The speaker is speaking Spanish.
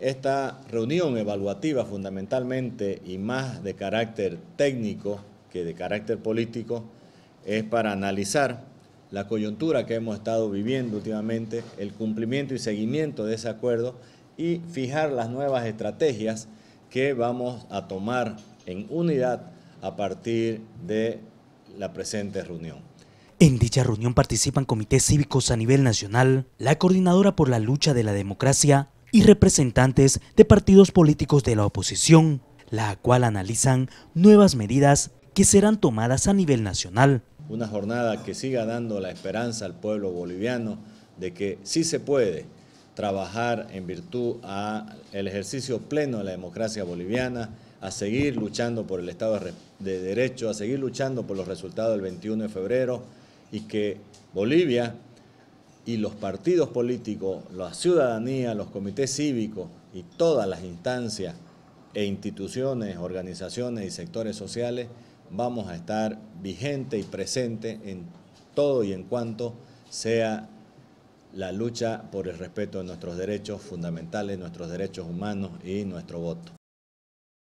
Esta reunión evaluativa fundamentalmente y más de carácter técnico que de carácter político es para analizar la coyuntura que hemos estado viviendo últimamente, el cumplimiento y seguimiento de ese acuerdo y fijar las nuevas estrategias que vamos a tomar en unidad a partir de la presente reunión. En dicha reunión participan comités cívicos a nivel nacional, la coordinadora por la lucha de la democracia, y representantes de partidos políticos de la oposición, la cual analizan nuevas medidas que serán tomadas a nivel nacional. Una jornada que siga dando la esperanza al pueblo boliviano de que sí se puede trabajar en virtud al ejercicio pleno de la democracia boliviana, a seguir luchando por el Estado de Derecho, a seguir luchando por los resultados del 21 de febrero y que Bolivia y los partidos políticos, la ciudadanía, los comités cívicos y todas las instancias e instituciones, organizaciones y sectores sociales vamos a estar vigente y presente en todo y en cuanto sea la lucha por el respeto de nuestros derechos fundamentales, nuestros derechos humanos y nuestro voto.